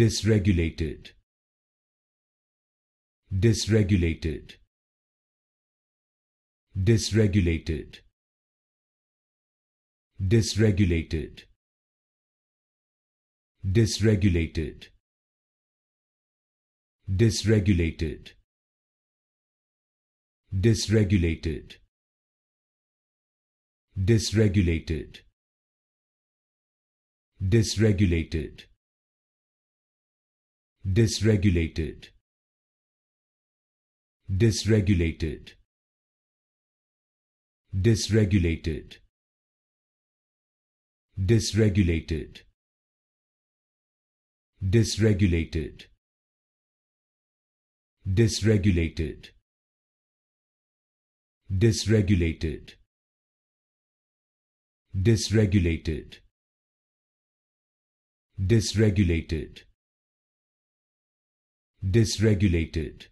Dysregulated. Dysregulated. Dysregulated. Dysregulated. Dysregulated. Dysregulated. Dysregulated. Dysregulated. Dysregulated dysregulated dysregulated dysregulated dysregulated dysregulated dysregulated dysregulated dysregulated dysregulated dysregulated